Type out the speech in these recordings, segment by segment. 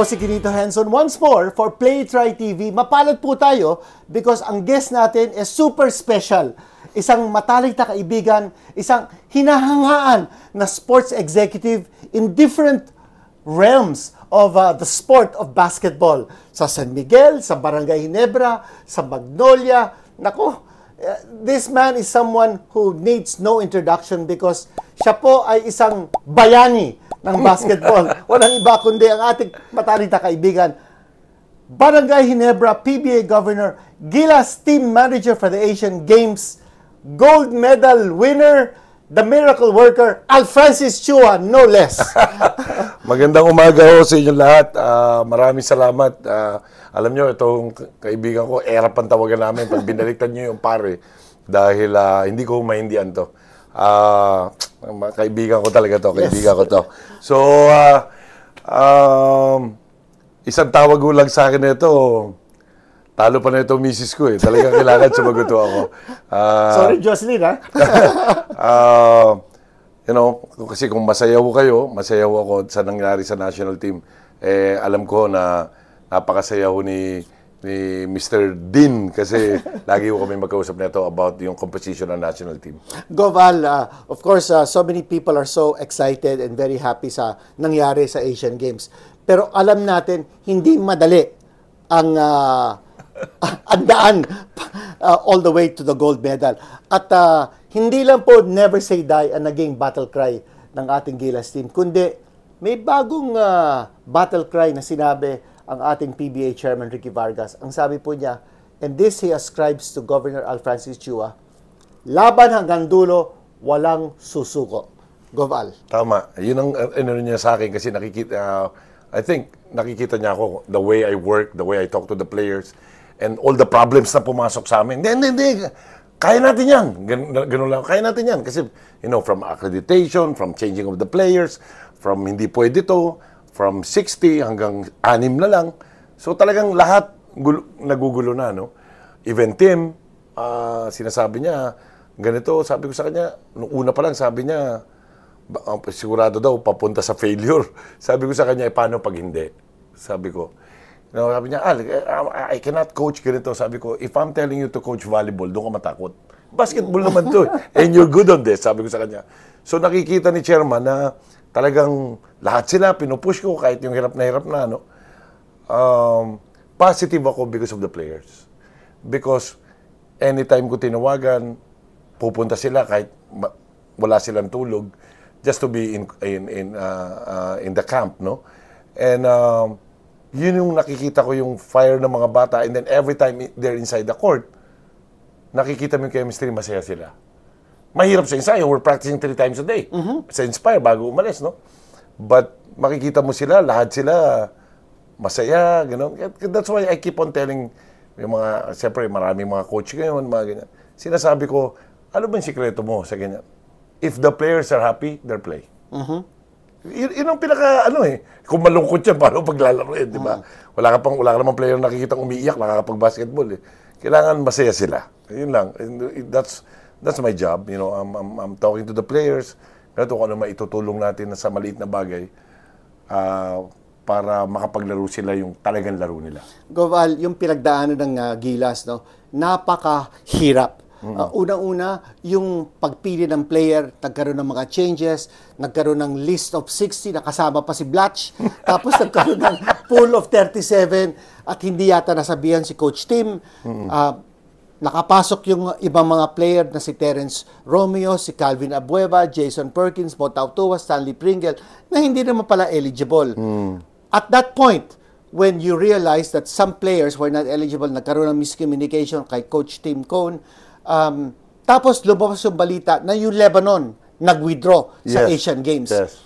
po si Kinito Henson once more for Play Try TV. Mapalad po tayo because ang guest natin is super special. Isang matalik na kaibigan, isang hinahangaan na sports executive in different realms of uh, the sport of basketball. Sa San Miguel, sa Barangay Hinebra, sa Magnolia. Nako, Uh, this man is someone who needs no introduction because siya po ay isang bayani ng basketball. Walang iba kundi ang ating matalita kaibigan, Barangay Hinebra PBA Governor, Gilas Team Manager for the Asian Games, Gold Medal Winner, the miracle worker, Al Francis Chua, no less. Magandang umaga ho sa inyo lahat. Uh, maraming salamat. Uh, alam nyo, itong kaibigan ko, era pang tawagan namin pag binaliktad nyo yung pare. Dahil uh, hindi ko maindihan to. Uh, kaibigan ko talaga to. Kaibigan yes. ko to. So, uh, um, isang tawag ko lang sa akin nito, Talo pa na ito misis ko eh. Talagang kailangan sumagot ako. Uh, Sorry, ah, Jocelyn, ha? uh, you know, kasi kung masayaw kayo, masayaw ako sa nangyari sa national team, eh, alam ko na napakasayaw ni ni Mr. Dean kasi lagi ko kami magkausap nito about yung composition ng national team. Goval, uh, of course, uh, so many people are so excited and very happy sa nangyari sa Asian Games. Pero alam natin, hindi madali ang uh, ang daan uh, all the way to the gold medal. At uh, hindi lang po never say die ang naging battle cry ng ating Gilas team, kundi may bagong uh, battle cry na sinabi ang ating PBA chairman Ricky Vargas. Ang sabi po niya, and this he ascribes to Governor Al Francis Chua, laban hanggang dulo, walang susuko. Goval. Tama. Yun ang uh, ano niya sa akin kasi nakikita, uh, I think nakikita niya ako the way I work, the way I talk to the players and all the problems na pumasok sa amin. Hindi, hindi, Kaya natin yan. Gan, ganun lang. Kaya natin yan. Kasi, you know, from accreditation, from changing of the players, from hindi pwede to, from 60 hanggang 6 na lang. So talagang lahat gulo, nagugulo na, no? Even Tim, uh, sinasabi niya, ganito, sabi ko sa kanya, nung una pa lang, sabi niya, ah, sigurado daw, papunta sa failure. Sabi ko sa kanya, e, paano pag hindi? Sabi ko, No, sabi niya, Al, eh, I cannot coach ganito. Sabi ko, if I'm telling you to coach volleyball, doon ka matakot. Basketball naman to. Eh. And you're good on this, sabi ko sa kanya. So nakikita ni chairman na talagang lahat sila, pinupush ko kahit yung hirap na hirap na. No? Um, positive ako because of the players. Because anytime ko tinawagan, pupunta sila kahit wala silang tulog just to be in in in uh, uh, in the camp no and um, yun yung nakikita ko yung fire ng mga bata and then every time they're inside the court, nakikita mo yung chemistry, masaya sila. Mahirap sa ensayo, we're practicing three times a day. Mm-hmm. Sa Inspire, bago umalis, no? But makikita mo sila, lahat sila masaya, gano'n. You know? That's why I keep on telling yung mga, siyempre, maraming mga coach ngayon, mga ganyan. Sinasabi ko, ano ba yung sikreto mo sa ganyan? If the players are happy, they're play. Mm-hmm. Yun, yun ang pinaka, ano eh. Kung malungkot siya, paano paglalaro eh, di ba? Mm. Wala ka pang, wala ka namang player na nakikita umiiyak, nakakapag-basketball eh. Kailangan masaya sila. Yun lang. And eh, That's, that's my job. You know, I'm, I'm, I'm talking to the players. Ganito kung ano maitutulong natin sa maliit na bagay. Uh, para makapaglaro sila yung talagang laro nila. Goval, yung pinagdaanan ng uh, Gilas, no? napakahirap Ah, mm-hmm. Uh, una una yung pagpili ng player, nagkaroon ng mga changes, nagkaroon ng list of 60, nakasama pa si Blatch, tapos nagkaroon ng pool of 37, at hindi yata nasabihan si Coach Tim. Mm-hmm. Uh, nakapasok yung ibang mga player na si Terence Romeo, si Calvin Abueva, Jason Perkins, Mo Tautua, Stanley Pringle, na hindi naman pala eligible. Mm. At that point, when you realize that some players were not eligible, nagkaroon ng miscommunication kay Coach Tim Cone, Um, tapos lumabas yung balita na yung Lebanon nag-withdraw yes. sa Asian Games. Yes.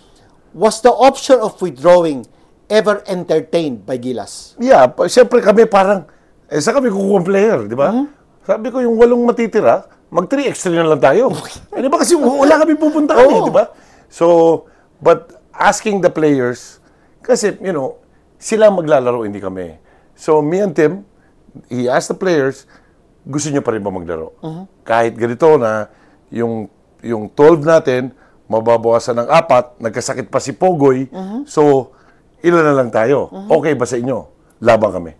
Was the option of withdrawing ever entertained by Gilas? Yeah, siyempre kami parang, eh, sa kami kukuha player, di ba? Mm-hmm. Sabi ko, yung walong matitira, mag 3 extra na lang tayo. eh, di ba? Kasi wala kami pupunta kami, oh. di ba? So, but asking the players, kasi, you know, sila maglalaro, hindi kami. So, me and Tim, he asked the players, gusto niyo pa rin ba maglaro? Uh-huh. Kahit ganito na yung yung 12 natin mababawasan ng apat, nagkasakit pa si Pogoy. Uh-huh. So ilan na lang tayo? Uh-huh. Okay ba sa inyo? Laban kami.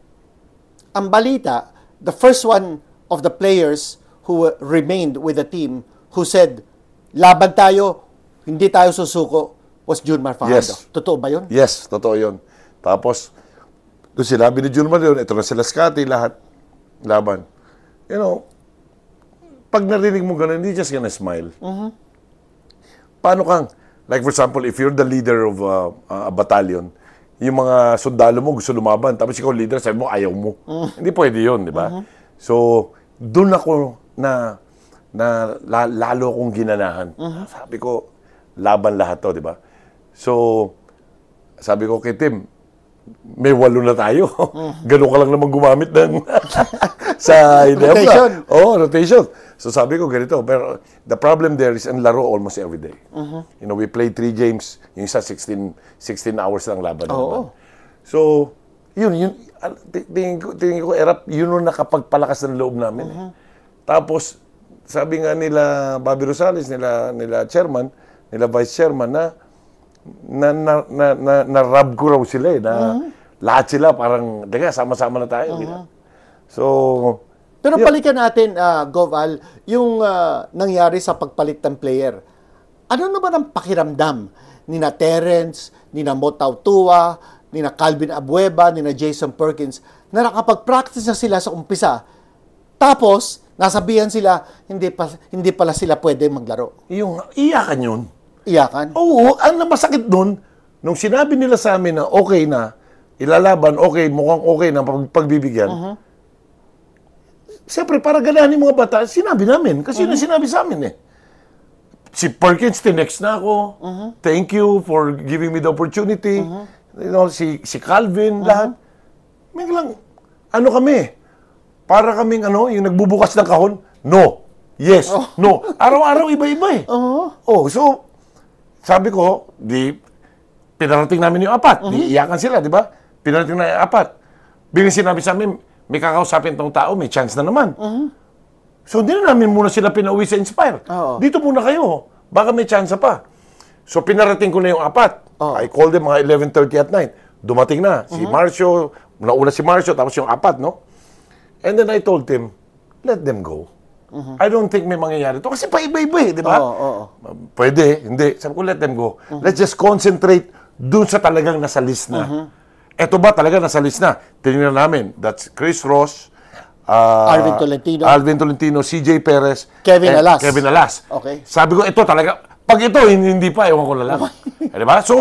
Ang balita, the first one of the players who remained with the team who said, laban tayo, hindi tayo susuko, was June Fajardo. Yes. Totoo ba yun? Yes, totoo yun. Tapos, doon sinabi ni Junmar yun, ito na sila Scotty, lahat, laban you know, pag narinig mo ganun, hindi just gonna smile. Uh-huh. Paano kang, like for example, if you're the leader of a, uh, a battalion, yung mga sundalo mo gusto lumaban, tapos ikaw leader, sabi mo, ayaw mo. Uh-huh. Hindi pwede yun, di ba? Uh-huh. So, doon ako na, na lalo akong ginanahan. Uh-huh. Sabi ko, laban lahat to, di ba? So, sabi ko kay Tim, may walo na tayo. Ganun ka lang naman gumamit ng sa Inebra. Rotation. Oo, oh, rotation. So sabi ko ganito, pero the problem there is ang laro almost every day. Uh-huh. You know, we play three games, yung isa 16, 16 hours lang laban. Oo. So, yun, yun, ah, tingin ko, tingin ko, Erap, yun yung nakapagpalakas ng loob namin. Eh. Uh-huh. Eh. Tapos, sabi nga nila Bobby Rosales, nila, nila chairman, nila vice chairman na na na na, na, na rub ko raw sila eh, na uh-huh. lahat sila parang, daga, sama-sama na tayo. Uh-huh. So, pero balikan natin, uh, Goval, yung uh, nangyari sa pagpalit ng player. Ano naman ang pakiramdam ni na Terence, ni na Motautua, ni na Calvin Abueva, ni na Jason Perkins na nakapag-practice na sila sa umpisa. Tapos, nasabihan sila, hindi, pa, hindi pala sila pwede maglaro. Yung iyakan yun. Iyakan? Oo, ang masakit nun, nung sinabi nila sa amin na okay na, ilalaban, okay, mukhang okay na pagbibigyan, uh-huh Siyempre, para ganahan yung mga bata, sinabi namin. Kasi mm-hmm. yun sinabi sa amin eh. Si Perkins, tinext na ako. Mm-hmm. Thank you for giving me the opportunity. Mm-hmm. You know, si, si Calvin, mm-hmm. May lang, ano kami, para kaming ano, yung nagbubukas ng kahon, no, yes, oh. no. Araw-araw iba-iba eh. Uh-huh. Oh, so, sabi ko, di, pinarating namin yung apat. Uh-huh. Di, mm-hmm. iyakan sila, di ba? Pinarating na yung apat. Biglang sinabi sa amin, may kakausapin tong tao, may chance na naman. Uh-huh. So, hindi na namin muna sila pinauwi sa Inspire. Uh-huh. Dito muna kayo. Baka may chance pa. So, pinarating ko na yung apat. Uh-huh. I called them mga 11.30 at night. Dumating na. Si uh-huh. Marcio, nauna si Marcio, tapos yung apat, no? And then I told him, let them go. Uh-huh. I don't think may mangyayari to. Kasi paiba-iba eh, di ba? Oo, oo. Um, pwede, hindi. Sabi ko, let them go. Uh-huh. Let's just concentrate dun sa talagang nasa list na. Uh-huh. Ito ba talaga nasa list na? Tinignan namin. That's Chris Ross, uh, Alvin Tolentino, Alvin Tolentino CJ Perez, Kevin Alas. Kevin Alas. Okay. Sabi ko, ito talaga, pag ito, hindi pa, ewan ko na lang. Okay. Oh eh, diba? So,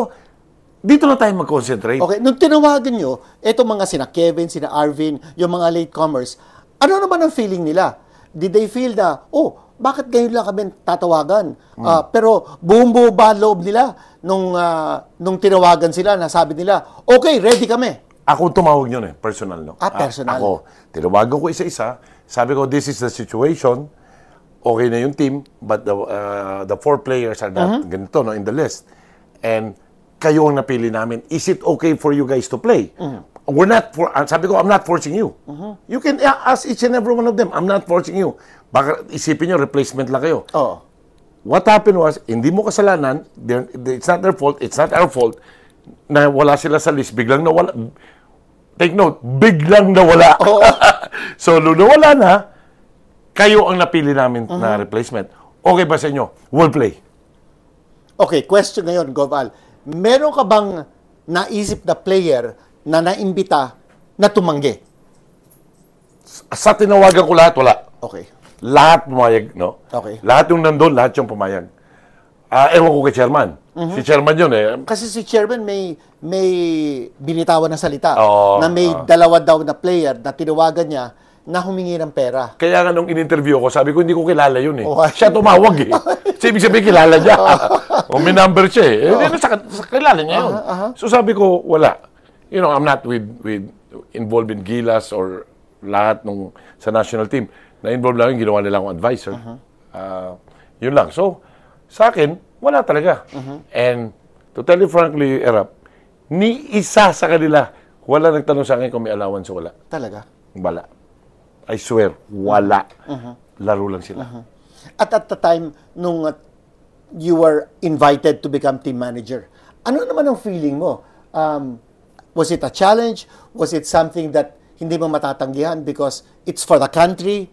dito na tayo mag-concentrate. Okay, nung tinawagan nyo, itong mga sina Kevin, sina Arvin, yung mga latecomers, ano naman ang feeling nila? Did they feel na, oh, bakit ngayon lang kami tatawagan? Mm. Uh, pero buong buo ba loob nila nung, uh, nung tinawagan sila, nasabi nila, okay, ready kami. Ako tumawag yun eh, personal. No? Ah, personal. A- ako, tinawagan ko isa-isa, sabi ko, this is the situation, okay na yung team, but the, uh, the four players are not mm-hmm. ganito no, in the list. And kayo ang napili namin, is it okay for you guys to play? Mm-hmm we're not for sabi ko I'm not forcing you. Uh-huh. You can ask each and every one of them. I'm not forcing you. Baka isipin niyo replacement lang kayo. Oh. What happened was hindi mo kasalanan, it's not their fault, it's not our fault na wala sila sa list, biglang nawala. Take note, biglang nawala. Oh. so, nung nawala na, kayo ang napili namin uh-huh. na mm-hmm. replacement. Okay ba sa inyo? We'll play. Okay, question ngayon, Goval. Meron ka bang naisip na player na naimbita na tumanggi? Sa tinawagan ko lahat, wala. Okay. Lahat pumayag, no? Okay. Lahat yung nandun, lahat yung pumayag. Ah, uh, ewan ko kay chairman. Mm-hmm. Si chairman yun eh. Kasi si chairman may may binitawan na salita oh, na may oh. dalawa daw na player na tinawagan niya na humingi ng pera. Kaya nga nung in-interview ko, sabi ko hindi ko kilala yun eh. Okay. Oh, siya tumawag eh. Siya ibig sabihin kilala niya. o oh, may number siya eh. Oh. Hindi oh. eh, sa, sa, kilala niya yun. uh-huh. So sabi ko, wala you know, I'm not with, with involved in Gilas or lahat nung sa national team. na involve lang yung ginawa nila akong advisor. Uh-huh. Uh, yun lang. So, sa akin, wala talaga. Uh-huh. And to tell you frankly, Erap, ni isa sa kanila, wala nagtanong sa akin kung may allowance o wala. Talaga? Wala. I swear, wala. Uh-huh. Laro lang sila. Uh-huh. At at the time, nung uh, you were invited to become team manager, ano naman ang feeling mo? Um, Was it a challenge? Was it something that hindi mo matatanggihan because it's for the country?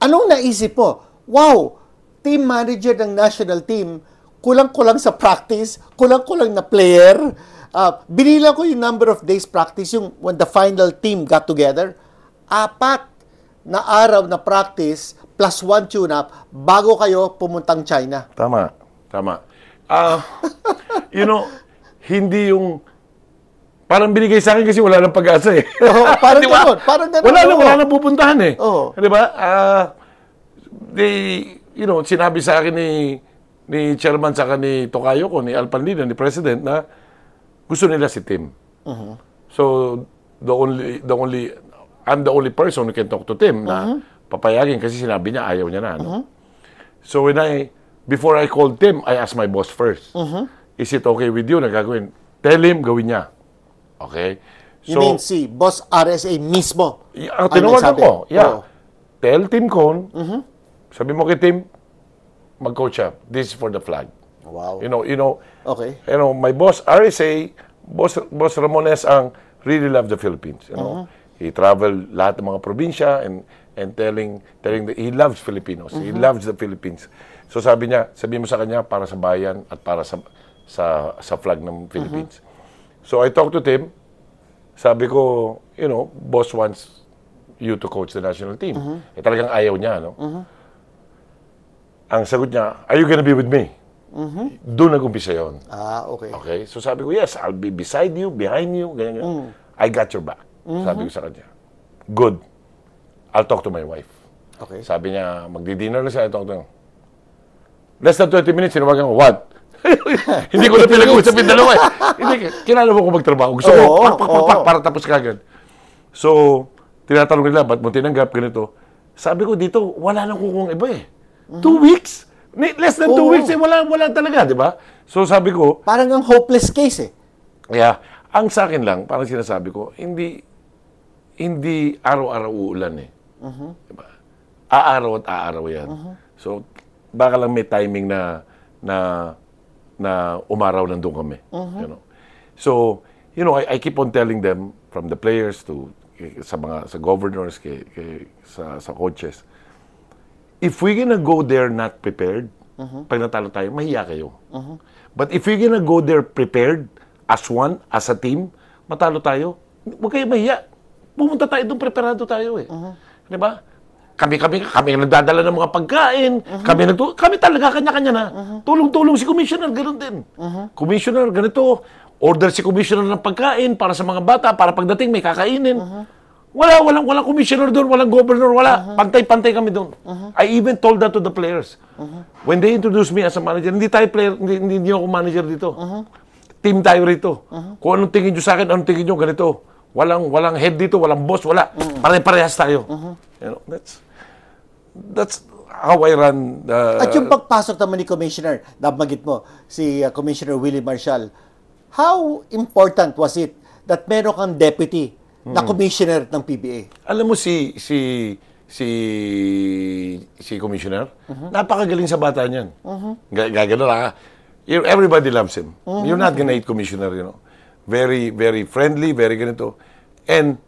Anong naisip po? Wow, team manager ng national team, kulang-kulang sa practice, kulang-kulang na player. Uh, binilang ko yung number of days practice, yung when the final team got together. Apat na araw na practice plus one tune-up bago kayo pumuntang China. Tama, tama. Uh, you know, hindi yung Parang binigay sa akin kasi wala nang pag-asa eh. Oo, parang diba? ganun. Parang ganun. Wala nang, wala nang pupuntahan eh. Oo. Di ba? Uh, ah, they, you know, sinabi sa akin ni ni chairman sa ni Tokayo ko, ni Alpanlina, ni president na gusto nila si Tim. Uh-huh. So the only the only I'm the only person who can talk to Tim uh-huh. na mm-hmm. papayagin kasi sinabi niya ayaw niya na ano. Uh-huh. So when I before I called Tim, I asked my boss first. Uh-huh. Is it okay with you na gagawin? Tell him gawin niya. Okay? You mean si Boss RSA mismo? Y- ang ah, tinawagan ko, yeah. Oo. Tell Team Cone, mm-hmm. sabi mo kay Tim, mag-coach up. This is for the flag. Wow. You know, you know, Okay. you know, my boss RSA, boss boss Ramones ang really love the Philippines, you know. Mm-hmm. He traveled lahat ng mga probinsya and and telling telling the, he loves Filipinos. He mm-hmm. loves the Philippines. So sabi niya, sabi mo sa kanya para sa bayan at para sa sa sa flag ng Philippines. So I talked to Tim. Sabi ko, you know, boss wants you to coach the national team. Mm-hmm. Eh talagang ayaw niya, no? Mm-hmm. Ang sagot niya, are you gonna be with me? Mm-hmm. Doon nag-umpisa yun. Ah, okay. Okay? So sabi ko, yes, I'll be beside you, behind you, ganyan, ganyan. Mm. I got your back. Mm-hmm. Sabi ko sa kanya, good. I'll talk to my wife. Okay. Sabi niya, magdi-dinner na siya, I talk to him. Less than 20 minutes, sinawagan ko, what? hindi ko na pinag-usap yung dalawa eh. Hindi, kinala mo ko magtrabaho. Gusto ko, oh, pak, pak, pak, para tapos kagad. So, tinatanong nila, ba't mo tinanggap ganito? Sabi ko dito, wala nang kukuha iba eh. Mm-hmm. Two weeks? Less than oh. two weeks eh, wala, wala talaga, di ba? So sabi ko... Parang ang hopeless case eh. Yeah. Ang sa akin lang, parang sinasabi ko, hindi hindi araw-araw uulan eh. Uh-huh. Diba? Aaraw at aaraw yan. Uh-huh. So, baka lang may timing na na na umaraw nandun kami. Mm-hmm. You know? So, you know, I, I keep on telling them, from the players to eh, sa mga sa governors, kay, kay, sa, sa coaches, if we're gonna go there not prepared, mm-hmm. pag natalo tayo, mahiya kayo. Mm-hmm. But if we're gonna go there prepared, as one, as a team, matalo tayo, wag kayo mahiya. Pumunta tayo doon, preparado tayo eh. Mm-hmm. Di ba? kami kami kami ang nagdadala ng mga pagkain, uh-huh. kami nagtu kami talaga kanya-kanya na. Uh-huh. Tulong-tulong si commissioner ganun din. Uh-huh. Commissioner ganito, order si commissioner ng pagkain para sa mga bata para pagdating may kakainin. Uh-huh. Wala walang walang commissioner doon, walang governor, wala. Uh-huh. Pantay-pantay kami doon. Uh-huh. I even told that to the players. Uh-huh. When they introduced me as a manager, hindi tayo player, hindi, hindi, hindi ako manager dito. Uh-huh. Team tayo rito. Uh-huh. Kung anong tingin niyo sa akin, anong tingin niyo ganito. Walang walang head dito, walang boss, wala. Uh-huh. Pare-parehas tayo. Uh-huh. You know, that's that's how I run. Uh, At yung pagpasok naman ni Commissioner, nabanggit mo, si uh, Commissioner Willie Marshall, how important was it that meron kang deputy mm. na hmm. commissioner ng PBA? Alam mo si si si si commissioner, uh-huh. napakagaling sa bata niyan. Uh-huh. Mhm. Gagano lang. Ah. Everybody loves him. Uh-huh. You're not gonna hate commissioner, you know. Very very friendly, very ganito. And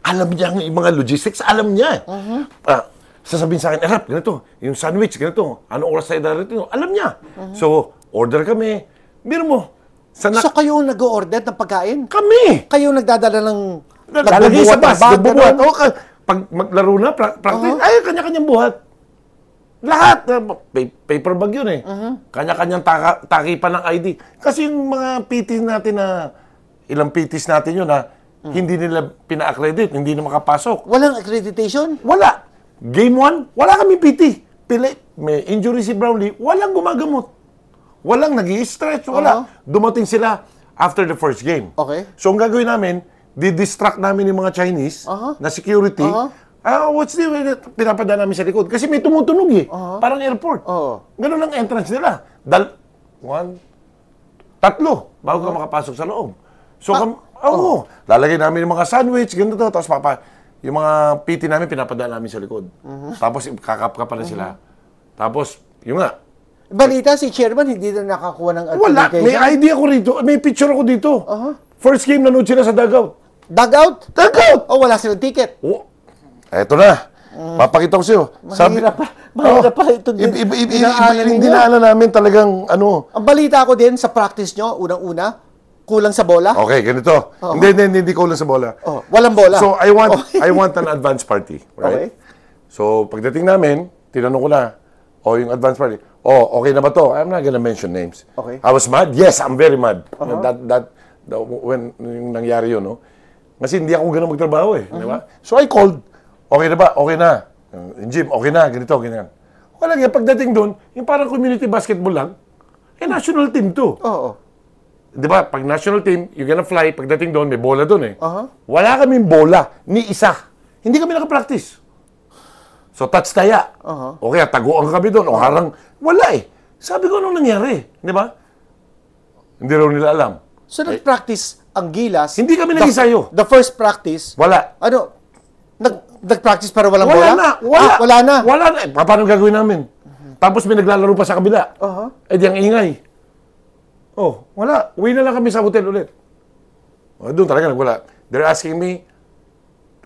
alam niya ang mga logistics, alam niya. Uh-huh. Uh, sasabihin sa akin, Erap, eh, ganito, yung sandwich, ganito, anong oras tayo darating? Alam niya. Uh-huh. So, order kami. Biro mo, sa so kayo ang nag-order ng pagkain? Kami! Kayo nagdadala ng... Lalagay sa bus, bubuhat. Oh, ka, pag maglaro na, pra- practice, uh-huh. ay, kanya-kanyang buhat. Lahat. Uh, paper bag yun eh. Uh-huh. Kanya-kanyang taka- takipan ng ID. Kasi yung mga PTs natin na... Ilang PTs natin yun na hmm. hindi nila pina-accredit, hindi na makapasok. Walang accreditation? Wala. Game 1, wala kami PT. Pili, may injury si Brownlee, walang gumagamot. Walang nag stretch wala. Uh-huh. Dumating sila after the first game. Okay. So, ang gagawin namin, di-distract namin yung mga Chinese uh-huh. na security. Uh-huh. Ah, what's the way that pinapada namin sa likod? Kasi may tumutunog eh. Uh-huh. Parang airport. Uh-huh. Ganun ang entrance nila. Dal one, tatlo bago uh-huh. ka makapasok sa loob. So, ah. kam- Oh, uh-huh. Lalagay namin yung mga sandwich, ganito to. Tapos papa, yung mga PT namin, pinapadala namin sa likod. Uh-huh. Tapos, kakap pa na mhm. sila. Uh-huh. Tapos, yung nga. Balita, si chairman hindi na nakakuha ng Wala. May idea ko rito. May picture ako dito. Uh-huh. First game, nanood sila sa dugout. Dugout? Dugout! oh, wala silang ticket. Oh. Eto na. Mm. Papakita ko sa'yo. Sabi, mahirap pa. Mahirap oh. pa. Ito din. i- i- i- i- iba, iba, iba, namin talagang ano. Ang balita ko din sa practice nyo, unang-una, kulang sa bola? Okay, ganito. Oh. Hindi, hindi, hindi kulang sa bola. Oh. Walang bola. So, I want okay. I want an advance party, right? Okay. So, pagdating namin, tinanong ko na, oh, yung advance party, oh, okay na ba to? I'm not gonna mention names. Okay. I was mad? Yes, I'm very mad. Uh-huh. That, that, that, when yung nangyari yun, no? Kasi hindi ako ganun magtrabaho eh, uh-huh. di ba? Uh-huh. So, I called, okay na ba? Okay na. Jim, okay na, ganito, ganyan. Wala nga, pagdating doon, yung parang community basketball lang, eh, national team to. Oo. Oh, oh di ba, pag national team, you're gonna fly, pagdating doon, may bola doon eh. Uh-huh. Wala kaming bola, ni isa. Hindi kami nakapractice. So, touch taya. Uh-huh. O kaya, taguan kami doon, o uh-huh. harang, wala eh. Sabi ko, anong nangyari? Di ba? Hindi raw nila alam. So, eh, nag-practice ang Gilas. Hindi kami nag-isayo. The, first practice. Wala. Ano? Nag, nag-practice para walang wala bola? Na, wala na. Ah, wala. Wala na. Wala na. Eh, paano gagawin namin? Mm-hmm. Tapos may naglalaro pa sa kabila. Uh-huh. Eh di ang ingay. Oh, wala. Uwi na lang kami sa hotel ulit. Oh, doon talaga nagwala. They're asking me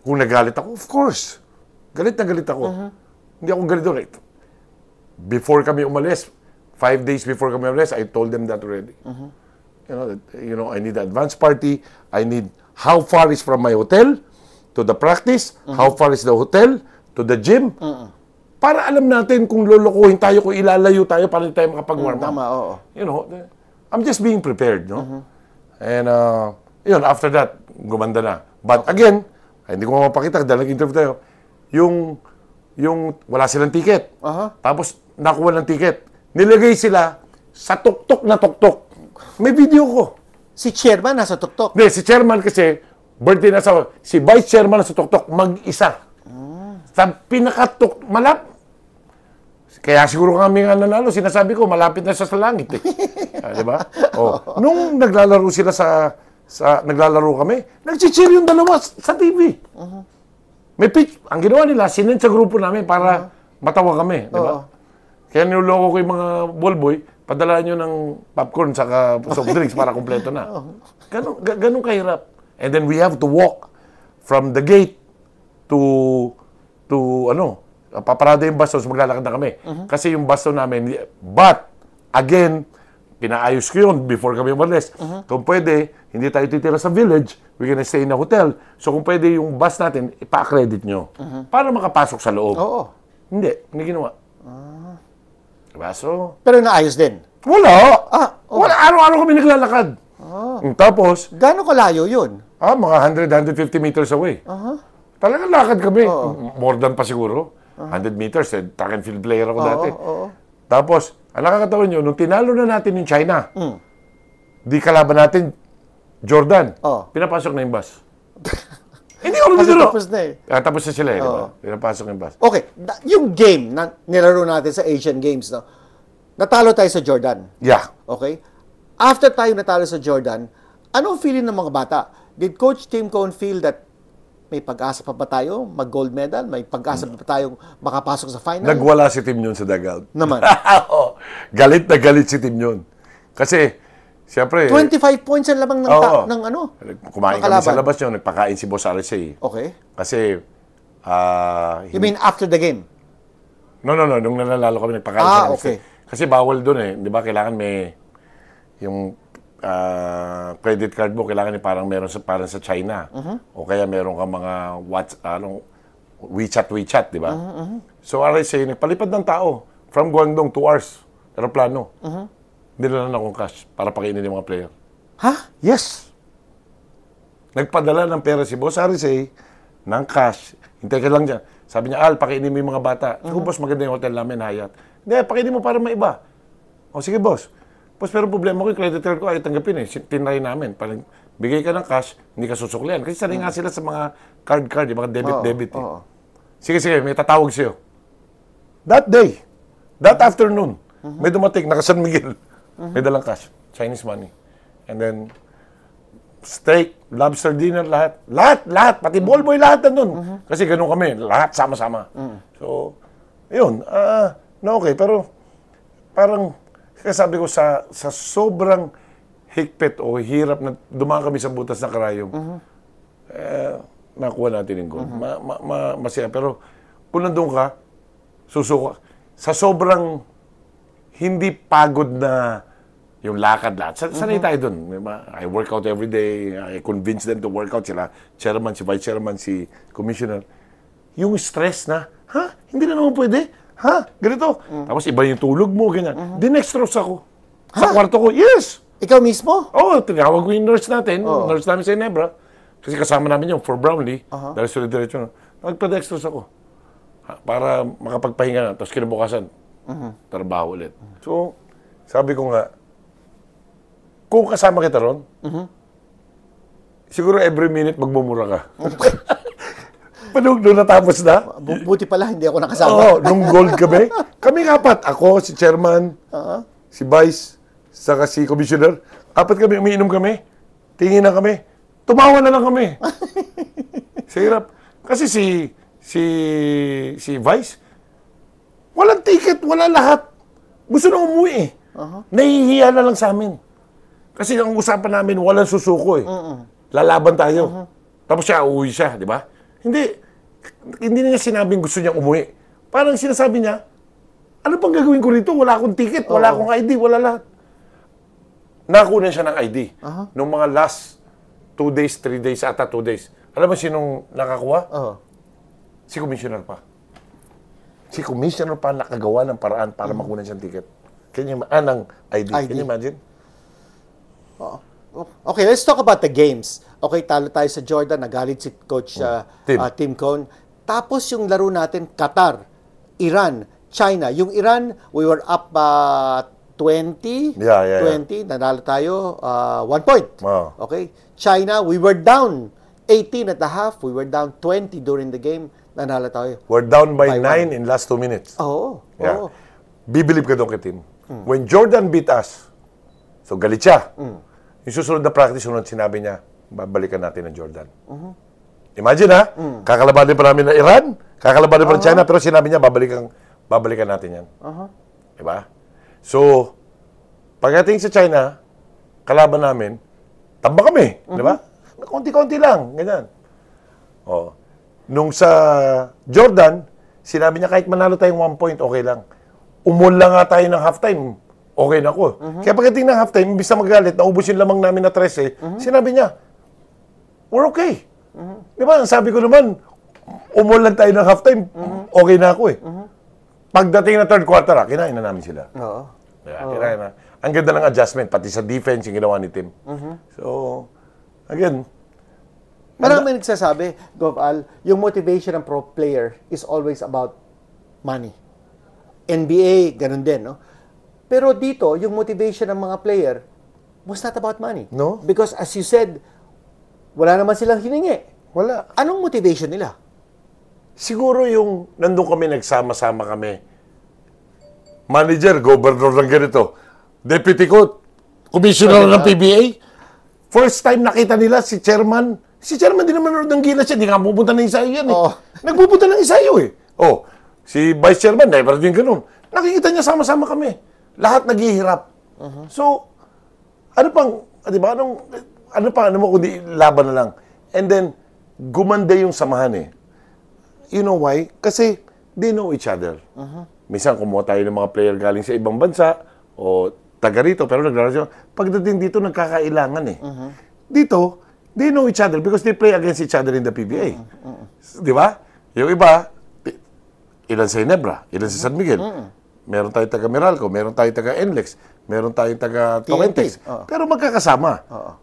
kung nagalit ako. Of course. Galit na galit ako. Uh-huh. Hindi ako galit ulit. Before kami umalis, five days before kami umalis, I told them that already. Uh-huh. You know, that, you know, I need an advance party. I need how far is from my hotel to the practice, uh-huh. how far is the hotel to the gym. Uh-huh para alam natin kung lolokohin tayo, kung ilalayo tayo para tayo makapag-warm up. Tama, oo. You know, I'm just being prepared, no? Mm-hmm. And, uh, yun, after that, gumanda na. But okay. again, ay, hindi ko mapakita dahil nag-interview tayo, yung, yung wala silang ticket. Uh-huh. Tapos, nakuha ng ticket. Nilagay sila sa tuktok na tuktok. May video ko. Si chairman nasa tuktok? Hindi, si chairman kasi, birthday nasa, si vice chairman nasa tuktok, mag-isa. Ah. Sa pinakatuk, malap, kaya siguro kami nga nanalo, sinasabi ko, malapit na siya sa langit eh. Ah, di ba? Oh. Nung naglalaro sila sa sa naglalaro kami, nagchichir yung dalawa sa TV. Uh-huh. May pitch. Ang ginawa nila, sinend sa grupo namin para uh-huh. matawa kami. Di ba? Uh-huh. Kaya niloloko ko yung mga boy, padala nyo ng popcorn saka soft drinks para kumpleto na. Ganun, ganun kahirap. And then we have to walk from the gate to to ano, paparada yung bastos, maglalakad na kami. Uh-huh. Kasi yung bastos namin, but again, pinaayos ko yun before kami umalis. Uh-huh. Kung pwede, hindi tayo titira sa village. We're gonna stay in a hotel. So kung pwede yung bus natin, ipa-accredit nyo. Uh-huh. Para makapasok sa loob. Oo. Hindi, hindi ginawa. Uh-huh. Diba? So, Pero naayos din? Wala. Ah, okay. Wala. Araw-araw kami naglalakad. Oh. Uh-huh. Tapos, Gano'ng kalayo yun? Ah, mga 100, 150 meters away. Uh-huh. Talagang lakad kami. Uh-huh. More than pa siguro. Uh-huh. 100 meters. Eh, track and field player ako oo, dati. Oo. Tapos, ang nakakatawa nyo, nung tinalo na natin yung China, mm. di kalaban natin Jordan, oh. pinapasok na yung bus. Hindi ako nabiro. Tapos na eh. Ah, tapos na sila eh, oh. di Pinapasok na yung bus. Okay, yung game na nilaro natin sa Asian Games, no? natalo tayo sa Jordan. Yeah. Okay? After tayo natalo sa Jordan, anong feeling ng mga bata? Did Coach Tim Cohn feel that may pag-asa pa ba tayo mag-gold medal? May pag-asa pa ba tayong makapasok sa final? Nagwala si Team yun sa dugout. Naman. galit na galit si Team yun. Kasi, siyempre... 25 points ang lamang ng, oh, ta- ng ano? Kumain kami sa labas yun. Nagpakain si Boss Arce. Okay. Kasi... Uh, you mean after the game? No, no, no. Nung nanalalo kami, nagpakain ah, siya. okay. Kasi bawal doon eh. Di ba, kailangan may... Yung uh, credit card mo kailangan ni parang meron sa parang sa China. Uh-huh. O kaya meron kang mga what anong WeChat WeChat, di ba? Uh-huh. So aray say nagpalipad ng tao from Guangdong to ours, eroplano. Uh-huh. Dinala na akong cash para pakainin yung mga player. Ha? Huh? Yes. Nagpadala ng pera si Boss Arisay ng cash. Hintay ka lang dyan. Sabi niya, Al, pakainin mo yung mga bata. Sabi uh-huh. boss, maganda yung hotel namin, Hayat. Hindi, pakainin mo para may iba. O sige, boss. Mas pero problema ko, yung creditor ko ay tanggapin eh. Tinry namin. Parang bigay ka ng cash, hindi ka susuklian. Kasi sanay nga hmm. sila sa mga card-card, yung mga debit-debit. eh. Oo. Sige, sige, may tatawag sa'yo. That day, that mm-hmm. afternoon, mm-hmm. may dumating, naka San Miguel. Mm-hmm. May dalang cash, Chinese money. And then, steak, lobster dinner, lahat. Lahat, lahat. Pati ball boy, lahat nandun. Kasi ganun kami, lahat sama-sama. Mm. So, yun. ah, na okay. Pero, parang kaya sabi ko, sa, sa sobrang higpit o hirap na dumaan kami sa butas na karayom, mm-hmm. eh, nakuha natin yung gold. Mm-hmm. Ma, ma, ma, masaya. Pero kung nandun ka, susuka. Sa sobrang hindi pagod na yung lakad lahat. Sa, sanay mm-hmm. tayo dun. I work out every day. I convince them to work out sila. Chairman, si vice chairman, si commissioner. Yung stress na, ha? Hindi na naman pwede ha? Ganito. Mm. Tapos iba yung tulog mo, ganyan. Mm-hmm. Dinextrose ako. Ha? Sa kwarto ko, yes! Ikaw mismo? Oo, oh, tinawag ko yung nurse natin, oh. nurse namin sa Inebra. Kasi kasama namin yung for Brownlee, uh-huh. dahil solidarityo na. Nagpa-dextrose ako ha, para makapagpahinga na. Tapos kinabukasan, uh-huh. trabaho ulit. So, sabi ko nga, kung kasama kita ron, uh-huh. siguro every minute magmumura ka. Panugno natapos na? Buti pala, hindi ako nakasama. Oo, nung gold kami. Kami apat, ako, si chairman, uh-huh. si vice, saka si commissioner. Apat kami, umiinom kami. Tingin na kami. Tumawa na lang kami. Sa hirap. Kasi si, si, si vice, walang ticket, wala lahat. Gusto na umuwi eh. Uh-huh. Nahihiya na lang sa amin. Kasi ang usapan namin, walang susuko eh. Uh-uh. Lalaban tayo. Uh-huh. Tapos siya, uuwi siya, di ba? Hindi, hindi niya sinabing gusto niyang umuwi. Parang sinasabi niya, ano pang gagawin ko rito? Wala akong ticket, wala akong ID, wala lahat. Nakunan siya ng ID. Aha. Nung mga last two days, three days, ata two days. Alam mo sinong nakakuha? Oo. Si commissioner pa. Si commissioner pa nakagawa ng paraan para mm. makunan siyang ticket. Kanya, you, ah, ID. ID. Can you ah, imagine? Oo. Oh. Okay, let's talk about the games. Okay, talo tayo sa Jordan, nagalit si Coach uh, Tim. Uh, Tim Cohn. Tapos yung laro natin, Qatar, Iran, China. Yung Iran, we were up uh, ah, 20, yeah, yeah, 20, yeah. nanalo tayo, uh, one point. Wow. Okay, China, we were down 18 at the half, we were down 20 during the game, nanalo tayo. We're down by 9 in last 2 minutes. Oo. Oh, yeah. oh. Bibilib ka doon kay Tim. Mm. When Jordan beat us, so galit siya. Mm. Yung susunod na practice, sunod sinabi niya, babalikan natin ang Jordan. Uh-huh. Imagine ha, mm. kakalabanin pa namin ng Iran, kakalabanin uh-huh. China, pero sinabi niya, babalikan, babalikan natin yan. Uh-huh. Diba? So, pagdating sa China, kalaban namin, tamba kami, mm-hmm. Diba? di ba? Konti-konti lang, ganyan. Oh. Nung sa Jordan, sinabi niya kahit manalo tayong one point, okay lang. Umol lang nga tayo ng halftime, okay na ko. Mm-hmm. Kaya pagdating ng halftime, imbis na magalit, naubos yung lamang namin na 13, mm-hmm. Eh, sinabi niya, we're okay. Mm-hmm. Di ba? Ang sabi ko naman, umol lang tayo ng halftime, mm-hmm. okay na ako eh. Mm-hmm. Pagdating na third quarter, ah, kinain na namin sila. Oo. Yeah, Oo. Kinain na. Ang ganda ng adjustment, pati sa defense yung ginawa ni Tim. Mm-hmm. So, again, Marami nagsasabi, Gov yung motivation ng pro player is always about money. NBA, ganun din, no? Pero dito, yung motivation ng mga player was not about money. No? Because as you said, wala naman silang hiningi. Wala. Anong motivation nila? Siguro yung nandun kami, nagsama-sama kami. Manager, governor ng ganito. Deputy ko, commissioner ng PBA. First time nakita nila si chairman. Si chairman din naman ng gila siya. Hindi nga pupunta ng isayo yan eh. Oo. Oh. Nagpupunta ng isayo eh. Oh, si vice chairman, never din ganun. Nakikita niya sama-sama kami. Lahat naghihirap. Uh-huh. So, ano pang, di ba, anong, ano pa, ano mo, kundi laban na lang. And then, gumanda yung samahan eh. You know why? Kasi they know each other. Uh-huh. Minsan kumuha tayo ng mga player galing sa ibang bansa o taga rito, pero naglaro Pagdating dito, nagkakailangan eh. Uh-huh. Dito, they know each other because they play against each other in the PBA. Uh-huh. Uh-huh. Di ba? Yung iba, ilan sa Inebra, ilan sa San Miguel. Uh-huh. Meron tayong taga Meralco, meron tayong taga Enlex, meron tayong taga Torentex. Uh-huh. Pero magkakasama. Uh-huh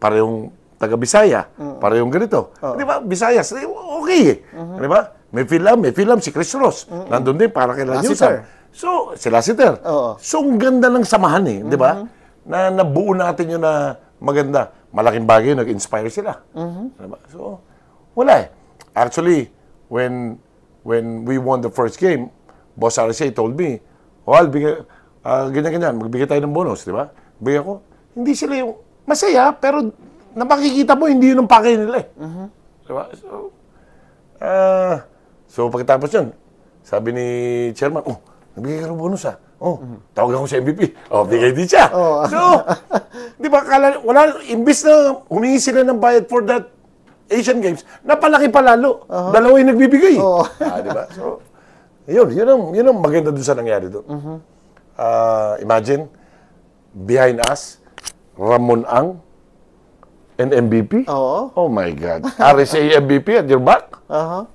parehong taga Bisaya, mm-hmm. parehong ganito. Oh. Di ba? Bisaya, eh, okay eh. Mm-hmm. Di ba? May film, may film si Chris Ross. Mm-hmm. Nandun din para kay Lassiter. Ah, so, si Lassiter. Oo. So, ang ganda ng samahan eh, di ba? Mm-hmm. Na nabuo natin yun na maganda. Malaking bagay, nag-inspire sila. Mm-hmm. Diba? So, wala eh. Actually, when when we won the first game, Boss RCA told me, oh, I'll bigay, uh, ah, ganyan-ganyan, magbigay tayo ng bonus, di ba? Bigay ko, hindi sila yung masaya, pero napakikita mo, hindi yun ang pake nila eh. Mm-hmm. Diba? So, uh, so, pagkatapos yun, sabi ni chairman, oh, nabigay ka ng bonus ah. Oh, mm-hmm. tawag ako sa MVP. Oh, bigay din siya. Oh. So, di ba, kala, wala, imbis na humingi sila ng bayad for that Asian Games, napalaki pa lalo. Uh-huh. Dalawa yung nagbibigay. Oh. ah, di ba? So, yun, yun ang, yun ang maganda doon sa nangyari doon. Mm-hmm. Uh, ah, imagine, behind us, Ramon Ang, and MVP? Oo. Oh my God. RSA MVP at your back? Uh-huh.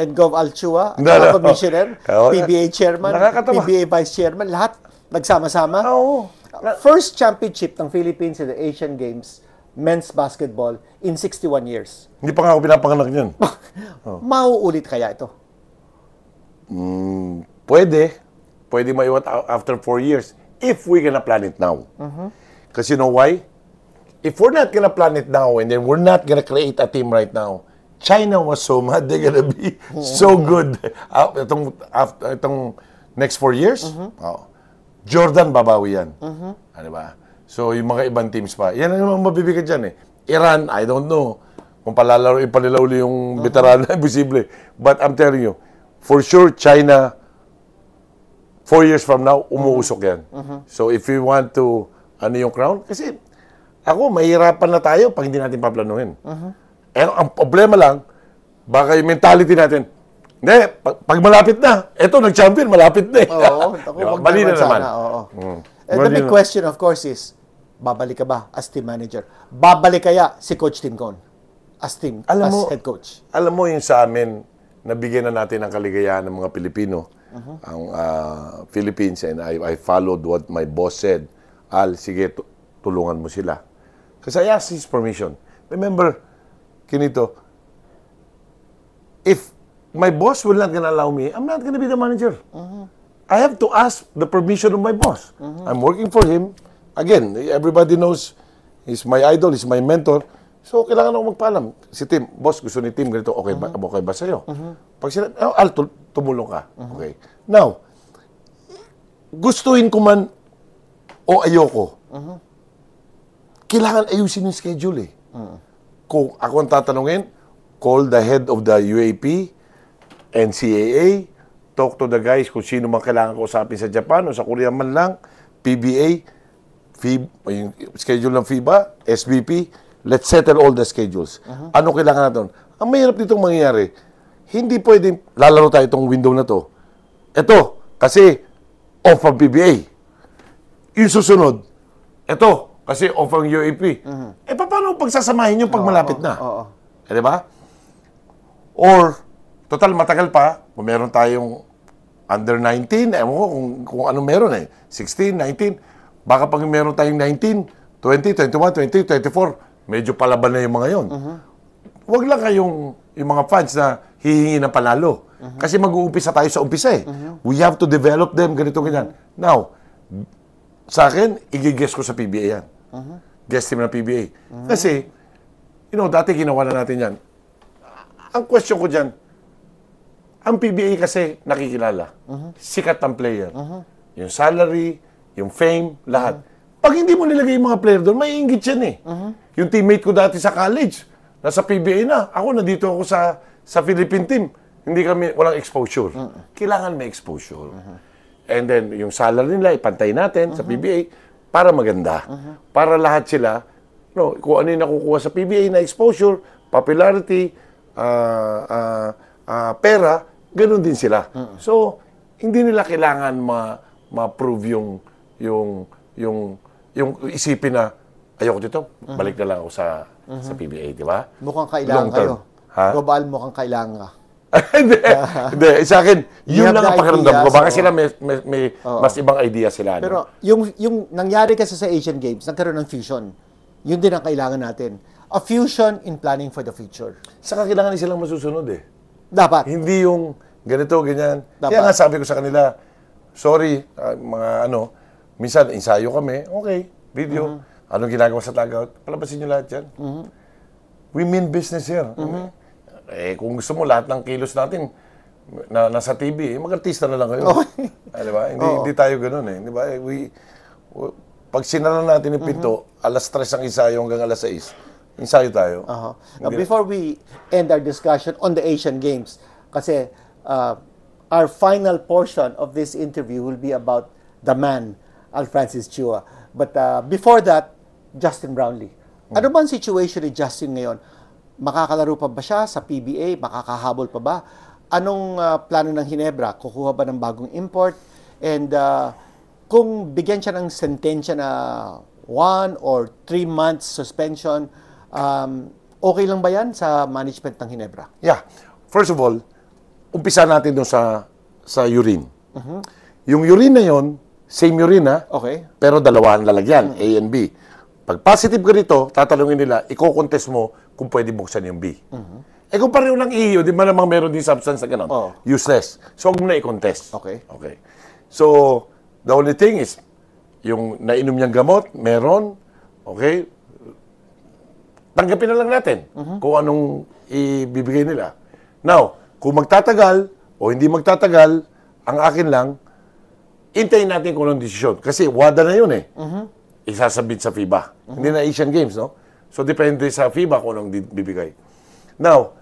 And Gov Alchua, no, no. commissioner, no. PBA chairman, Nakakatawa. PBA vice chairman, lahat nagsama-sama. Oh. Ah, First championship ng Philippines in the Asian Games men's basketball in 61 years. Hindi pa nga ako pinapanganak niyan. oh. Mauulit kaya ito? Mm, pwede. Pwede maiwat after 4 years if we can plan it now. Mm-hmm. Because you know why? If we're not gonna plan it now and then we're not gonna create a team right now, China was so mad, they're gonna be mm-hmm. so good uh, itong, after, itong next four years. Mm-hmm. Oh. Jordan, babawi yan. Mm-hmm. Ano ba? So, yung mga ibang teams pa. Yan ang mga mabibigat dyan eh. Iran, I don't know. Kung palalaro, ipanila uli yung mm-hmm. imposible. But I'm telling you, for sure, China, four years from now, umuusok yan. Mm-hmm. So, if you want to ano yung crown? Kasi ako, mahirapan na tayo pag hindi natin paplanuhin. Uh-huh. Eh, ang problema lang, baka yung mentality natin, hindi, pag, pag malapit na, eto, nag-champion, malapit na eh. Oo, ako, diba? mali na naman. Sana, oo. Mm. And the big question, of course, is, babalik ka ba as team manager? Babalik kaya si Coach Tim Con as team, alam as mo, head coach? Alam mo yung sa amin, nabigyan na natin ang kaligayahan ng mga Pilipino, uh-huh. ang uh, Philippines, and I, I followed what my boss said Al, sige, tulungan mo sila. Kasi I asked his permission. Remember, kinito, if my boss will not gonna allow me, I'm not gonna be the manager. Mm-hmm. I have to ask the permission of my boss. Mm-hmm. I'm working for him. Again, everybody knows he's my idol, he's my mentor. So, kailangan ako magpaalam. Si Tim, boss, gusto ni Tim ganito, okay, mm-hmm. ba, okay ba sa'yo? Mm-hmm. Pag sila, oh, Al, tumulong ka. Mm-hmm. Okay. Now, gustuin ko man o ayoko. Uh-huh. Kailangan ayusin yung schedule eh. Uh-huh. Kung ako ang tatanungin, call the head of the UAP, NCAA, talk to the guys kung sino man kailangan ko usapin sa Japan o sa Korea man lang, PBA, FIB, yung schedule ng FIBA, SBP, let's settle all the schedules. Uh-huh. Ano kailangan natin? Ang mahirap nitong mangyayari, hindi pwedeng lalaro tayo itong window na to. Ito, kasi off ang PBA. Yung susunod, eto, kasi off ang UAP. Mm-hmm. Eh, paano pagsasamahin yung pag malapit na? Oo. Eh, di ba? Or, total matagal pa, kung meron tayong under 19, eh, ko kung, kung ano meron eh, 16, 19, baka pag meron tayong 19, 20, 21, 20, 24, medyo palaban na yung mga yon. Uh-huh. Mhm. Huwag lang kayong yung mga fans na hihingi ng panalo. Uh-huh. Kasi mag-uumpisa tayo sa umpisa eh. Uh-huh. We have to develop them, ganito, ganyan. Now, sa akin, i-guess ko sa PBA yan. Uh-huh. Guess team ng PBA. Uh-huh. Kasi, you know, dati ginawa na natin yan. Ang question ko dyan, ang PBA kasi nakikilala. Uh-huh. Sikat ang player. Uh-huh. Yung salary, yung fame, lahat. Uh-huh. Pag hindi mo nilagay yung mga player doon, may inggit yan eh. Uh-huh. Yung teammate ko dati sa college, nasa PBA na. Ako, nandito ako sa sa Philippine team. Hindi kami, walang exposure. Uh-huh. Kailangan may exposure. Uh-huh. And then, yung salary nila, ipantay natin uh-huh. sa PBA para maganda. Uh-huh. Para lahat sila, no, kung ano yung nakukuha sa PBA na exposure, popularity, uh, uh, uh, pera, ganun din sila. Uh-huh. So, hindi nila kailangan ma- ma-prove yung, yung, yung, yung isipin na, ayoko dito, uh-huh. balik na lang ako sa, uh-huh. sa PBA, di ba? Mukhang kailangan kayo. Ha? Global, mukhang kailangan ka. Hindi. Hindi. Sa akin, yun lang ang pakiramdam ko. Baka sila oh. may, may, may oo. mas ibang idea sila. Pero yung, yung nangyari kasi sa Asian Games, nagkaroon ng fusion. Yun din ang kailangan natin. A fusion in planning for the future. Saka kailangan din silang masusunod eh. Dapat. Hindi yung ganito, ganyan. Dapat. Kaya nga sabi ko sa kanila, sorry, uh, mga ano, minsan ensayo kami, okay, video. Mm-hmm. Anong ginagawa sa tagout? Palabasin nyo lahat yan. Mm-hmm. We mean business here. Mm-hmm. Okay? Eh, kung gusto mo, lahat ng kilos natin, na, nasa TV, eh, mag-artista na lang kayo. Okay. Ah, di ba? Hindi, hindi tayo ganoon eh. Di ba? Eh, we, we, pag sinara natin yung pinto, mhm. alas 3 ang ensayo hanggang alas 6. Ensayo tayo. Aha. Now, before we end our discussion on the Asian Games, kasi uh, our final portion of this interview will be about the man, Al Francis Chua. But uh, before that, Justin Brownlee. Ano hmm. ba ang situation ni Justin ngayon? Makakalaro pa ba siya sa PBA? Makakahabol pa ba? Anong uh, plano ng Hinebra? Kukuha ba ng bagong import? And uh, kung bigyan siya ng sentensya na 1 or 3 months suspension, um, okay lang ba yan sa management ng Hinebra? Yeah. First of all, umpisa natin doon sa, sa urine. Uh-huh. Yung urine na yon, same urine ha, ah. okay. pero dalawa ang lalagyan, uh-huh. A and B pag positive ka dito, tatanungin nila, iko-contest mo kung pwede buksan yung B. Mm-hmm. Eh kung pareho lang iyo, e, di ba namang meron din substance na ganun? Oh. Useless. So, huwag mo na i-contest. Okay. Okay. So, the only thing is, yung nainom niyang gamot, meron, okay, tanggapin na lang natin mm-hmm. kung anong ibibigay nila. Now, kung magtatagal o hindi magtatagal, ang akin lang, intayin natin kung anong desisyon. Kasi wada na yun eh. Mm-hmm isasabit sa FIBA. Mm-hmm. Hindi na Asian Games, no? So, depende sa FIBA kung anong bibigay. Now,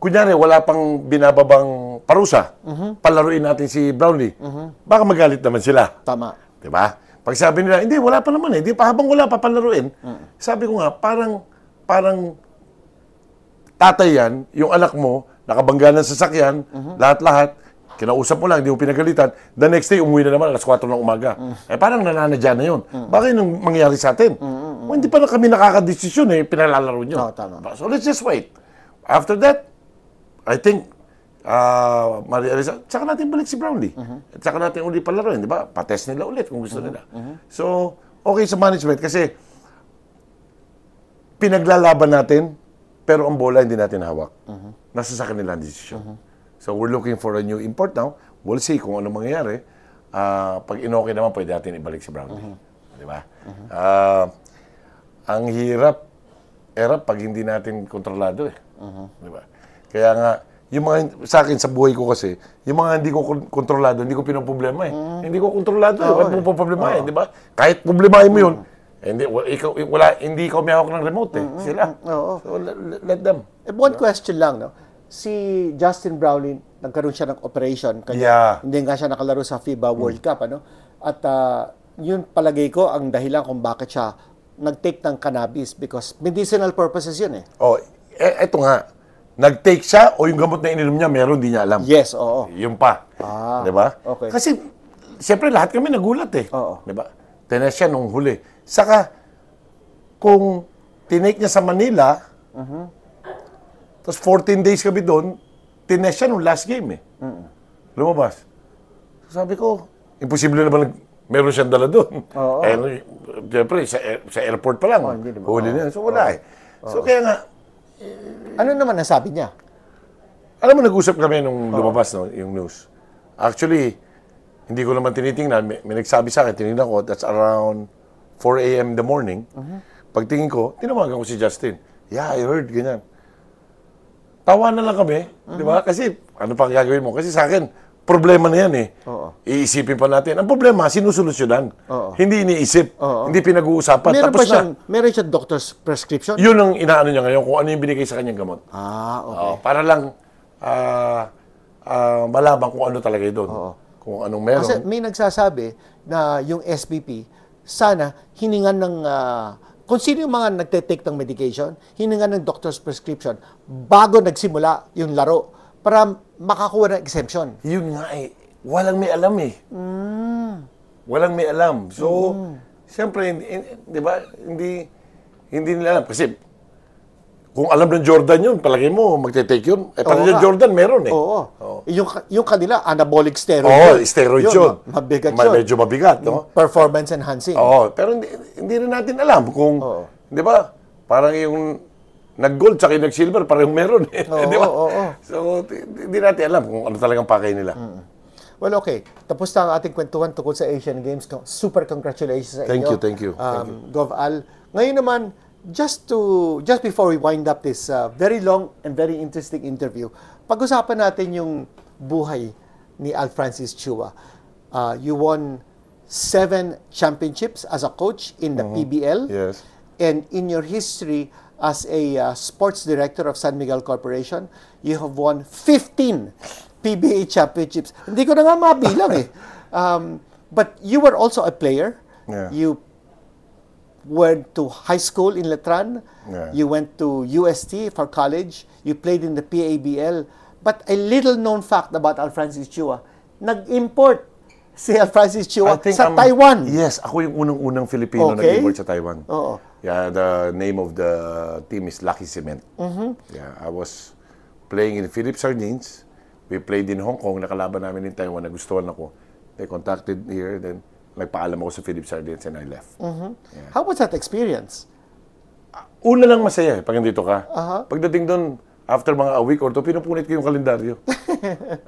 kunyari, wala pang binababang parusa, mm-hmm. palaruin natin si Brownlee, mm-hmm. baka magalit naman sila. Tama. Di ba? Pag sabi nila, hindi, wala pa naman eh. Di pa, habang wala pa palaruin, mm-hmm. sabi ko nga, parang, parang tatay yan, yung anak mo, nakabangga ng sasakyan, mm-hmm. lahat-lahat, Kinausap mo lang, hindi mo pinagalitan. The next day, umuwi na naman, alas 4 ng umaga. Mm. Eh, parang nananadya na yun. Mm. Bakit nung mangyari sa atin? Mm, mm, mm. Well, hindi pa na kami nakakadesisyon eh, pinalalaro nyo. No, tama. So let's just wait. After that, I think, uh, Maria Elisa, tsaka natin balik si Brownlee. Mm-hmm. Tsaka natin uli palaroin, di ba? Patest nila ulit kung gusto mm-hmm. nila. Mm-hmm. So, okay sa management kasi pinaglalaban natin, pero ang bola hindi natin hawak. Mm-hmm. Nasa sa kanila ang desisyon. Mm-hmm. So we're looking for a new import now. We'll see kung ano mangyayari. Uh, pag inokay naman, pwede natin ibalik si Brownlee. Mm-hmm. Di ba? Mm-hmm. Uh, ang hirap, era pag hindi natin kontrolado eh. Mm-hmm. Di ba? Kaya nga, yung mga, sa akin, sa buhay ko kasi, yung mga hindi ko kontrolado, hindi ko pinoproblema eh. Mm-hmm. Hindi ko kontrolado oh, eh. Ba't eh. mo problema oh. eh, di ba? Kahit problema mo yun, mm-hmm. Eh, wala, ikaw, wala, hindi ikaw may hawak ng remote eh. Mm-hmm. Sila. Mm-hmm. Oo. So, let, let them. Eh, one diba? question lang, no? si Justin Brownlee, nagkaroon siya ng operation. Kaya yeah. hindi nga siya nakalaro sa FIBA mm. World mm. Cup. Ano? At uh, yun palagay ko ang dahilan kung bakit siya nag-take ng cannabis because medicinal purposes yun eh. Oh, e, eto nga. Nag-take siya o yung gamot na ininom niya meron, din niya alam. Yes, oo. Yung pa. Ah, di ba? Okay. Kasi, siyempre lahat kami nagulat eh. Oo. Di ba? Tinas siya nung huli. Saka, kung tinake niya sa Manila, uh-huh tapos 14 days kami doon, tinest siya nung last game eh. Mm-mm. Lumabas. So, sabi ko, imposible naman meron siyang dala doon. Oo. Eh, Siyempre, sa, sa airport pa lang. Oh, hindi naman. Huli na. So, wala eh. So, kaya nga, Ano naman ang sabi niya? alam mo, nag-usap kami nung lumabas no, yung news. Actually, hindi ko naman tinitingnan. May, may nagsabi sa akin, tinignan ko, that's around 4 a.m. the morning. Mm-hmm. Pagtingin ko, tinawagan ko si Justin. Yeah, I heard, ganyan tawa na lang kami, mm-hmm. di ba? Mhm. Kasi ano pang gagawin mo? Kasi sa akin, problema na yan eh. Oo. Iisipin pa natin. Ang problema, sinusolusyonan. Oo. Hindi iniisip. Oo. Hindi pinag-uusapan. Meron Tapos pa siyang, na, meron siyang doctor's prescription? Yun ang inaano niya ngayon, kung ano yung binigay sa kanyang gamot. Ah, okay. Oo, para lang uh, ah, uh, ah, malabang kung ano talaga doon. Oo. Kung anong meron. Kasi may nagsasabi na yung SPP, sana hiningan ng uh, kung sino yung mga nagte-take ng medication, hiningan ng doctor's prescription bago nagsimula yung laro para makakuha ng exemption. Yun nga eh. Walang may alam eh. Mm. Walang may alam. So, mm. siyempre, di ba, hindi, hindi nila alam. Kasi kung alam ng Jordan yun, palagi mo, magte-take yun. Eh, pati ng Jordan, meron eh. Oo. Oo. Eh, yung, yung kanila, anabolic steroid. Oo, yun. steroid yun. yun. Mabigat Ma- yun. Medyo mabigat. No? Performance enhancing. Oo, pero hindi, hindi rin natin alam kung, Oo. di ba, parang yung nag-gold tsaka yung nag-silver, parang meron eh. Oo, di ba? oo, oo. So, hindi natin alam kung ano talagang pakay nila. Well, okay. Tapos na ang ating kwentuhan tungkol sa Asian Games. Super congratulations sa inyo. Thank you, thank you, um, thank you. Gov. Al. Ngayon naman, just to just before we wind up this uh, very long and very interesting interview, pag-usapan natin yung buhay ni Al Francis Chua. Uh, you won seven championships as a coach in the mm-hmm. PBL. Yes. And in your history as a uh, sports director of San Miguel Corporation, you have won 15 PBA championships. Hindi ko na nga mabilang eh. Um, but you were also a player. Yeah. You went to high school in Letran. Yeah. You went to UST for college. You played in the PABL. But a little known fact about Al Francis Chua, nag-import si Al Francis Chua sa I'm, Taiwan. Yes, ako yung unang-unang Filipino okay. nag-import sa Taiwan. Oo. Yeah, the name of the team is Lucky Cement. Mm-hmm. Yeah, I was playing in Philip Sardines. We played in Hong Kong. Nakalaban namin in Taiwan. Nagustuhan ako. They contacted here. Then nagpaalam ako sa Philips Sardines and I left. Mm-hmm. Yeah. How was that experience? Ah, una lang masaya eh, pag nandito ka. Uh-huh. Pagdating doon, after mga a week or two, pinupunit ko yung kalendaryo.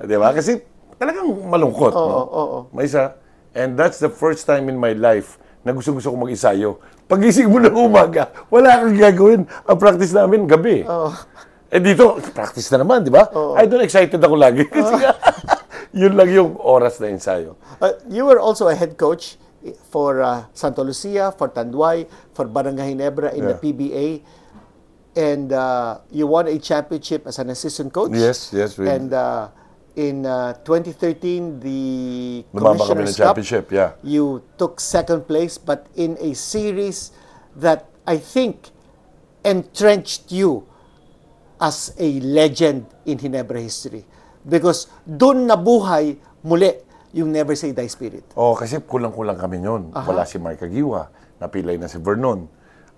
Di ba? Kasi talagang malungkot. Oo, no? oo, oo. May isa. And that's the first time in my life na gusto-gusto ko mag-isayo. Pagising mo na umaga, wala kang gagawin. Ang practice namin, gabi. Oo. Eh dito, practice na naman, di ba? Oo. I don't excited ako lagi. Kasi nga, yun lang yung oras na ensayo. Uh, you were also a head coach for uh, Santa Lucia, for Tanduay, for Barangay Ginebra in yeah. the PBA. And uh, you won a championship as an assistant coach. Yes, yes. We and uh, in uh, 2013, the Commissioner's Cup, championship, yeah. you took second place, but in a series that I think entrenched you as a legend in Ginebra history. Because doon nabuhay muli yung Never Say Die Spirit. oh, kasi kulang-kulang kami noon. Wala si Mike Aguiwa. Napilay na si Vernon.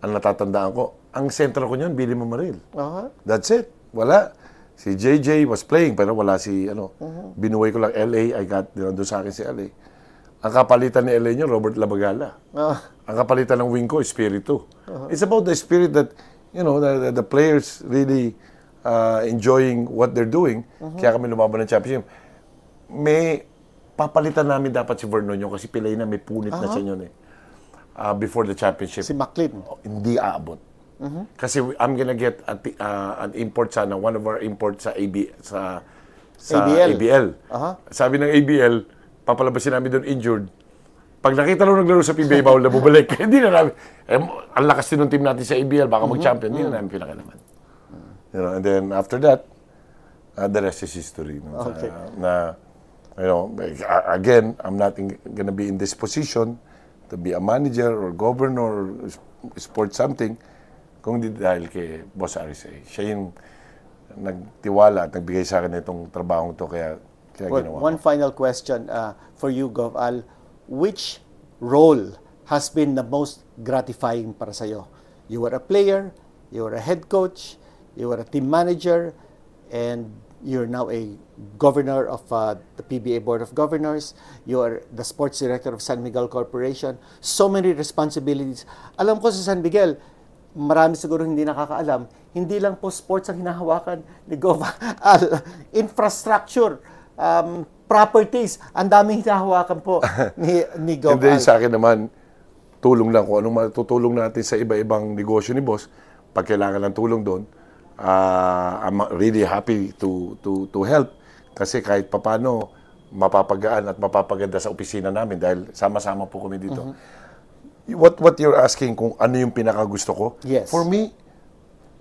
Ang natatandaan ko, ang central ko noon, Billy Mamaril. Aha. That's it. Wala. Si JJ was playing, pero wala si, ano, uh-huh. Mhm. binuway ko lang LA. I got, you know, doon sa akin si LA. Ang kapalitan ni LA yun, Robert Labagala. Uh-huh. Ang kapalitan ng wing ko, Espiritu. Uh-huh. It's about the spirit that, you know, the, the, the players really uh, enjoying what they're doing, mm-hmm. kaya kami lumaban ng championship. May papalitan namin dapat si Vernon yun kasi pilay na may punit uh-huh. na sa inyo eh. Uh, before the championship. Si McLean. Oh, hindi aabot. Mm-hmm. Kasi I'm gonna get a, uh, an import sana, one of our imports sa AB, sa, sa ABL. ABL. Uh-huh. Sabi ng ABL, papalabasin namin doon injured. Pag nakita nung naglaro sa PBA, bawal na bubalik. Hindi na namin. Eh, ang lakas din ng team natin sa ABL, baka mm-hmm. mag-champion. Hindi mm-hmm. na namin pinakalaman. You know, and then after that, uh, the rest is history. You know, okay. Uh, na, you know, again, I'm not going gonna be in this position to be a manager or governor or sport something kung hindi dahil kay Boss RSA. Eh, siya yung nagtiwala at nagbigay sa akin itong trabahong to kaya, kaya well, ginawa One ko. final question uh, for you, Gov. Al. Which role has been the most gratifying para sa'yo? You were a player, you were a head coach, You were a team manager and you're now a governor of uh, the PBA Board of Governors. You are the sports director of San Miguel Corporation. So many responsibilities. Alam ko sa San Miguel, marami siguro hindi nakakaalam, hindi lang po sports ang hinahawakan ni Gova. Uh, infrastructure, um, properties, ang daming hinahawakan po ni, ni Gova. hindi, sa akin naman, tulong lang kung anong matutulong natin sa iba-ibang negosyo ni Boss. Pag kailangan ng tulong doon, uh, I'm really happy to, to, to help kasi kahit papano mapapagaan at mapapaganda sa opisina namin dahil sama-sama po kami dito. Mm-hmm. What what you're asking kung ano yung pinaka gusto ko? Yes. For me,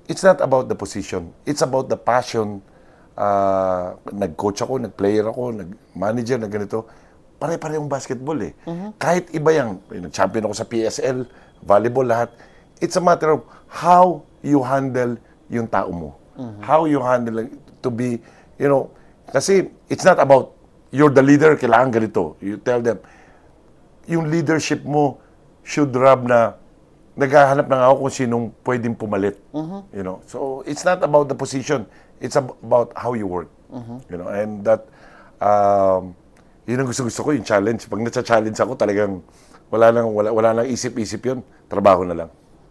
it's not about the position. It's about the passion. Uh, nag-coach ako, nag-player ako, nag-manager, nag ganito. pare yung basketball eh. Mm-hmm. Kahit iba yang, eh, nag-champion ako sa PSL, volleyball, lahat. It's a matter of how you handle yung tao mo. Mm-hmm. How you handle it, to be, you know, kasi it's not about you're the leader, kailangan ganito. You tell them, yung leadership mo should rub na naghahanap na ako kung sinong pwedeng pumalit. Mm-hmm. You know, so it's not about the position, it's about how you work. Mm-hmm. You know, and that um, yun ang gusto-gusto ko, yung challenge. Pag na-challenge ako, talagang wala lang, wala, wala nang isip-isip yun, Trabaho na lang.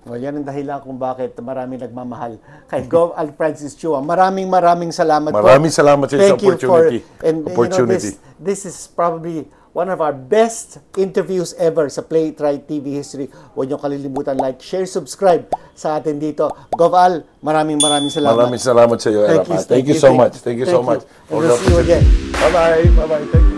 Well, yan ang dahilan kung bakit marami nagmamahal kay Gov. Al Francis Chua. Maraming maraming salamat po. maraming salamat sa Thank opportunity. for, and, opportunity. You know, this, this is probably one of our best interviews ever sa Play It TV history. Huwag niyo kalilimutan like, share, subscribe sa atin dito. Gov. Al, maraming maraming salamat. Maraming salamat sa iyo, Thank, you, thank, thank you, you so much. Thank you thank so much. you so much. We'll see you again. Bye-bye. Bye-bye. Thank you.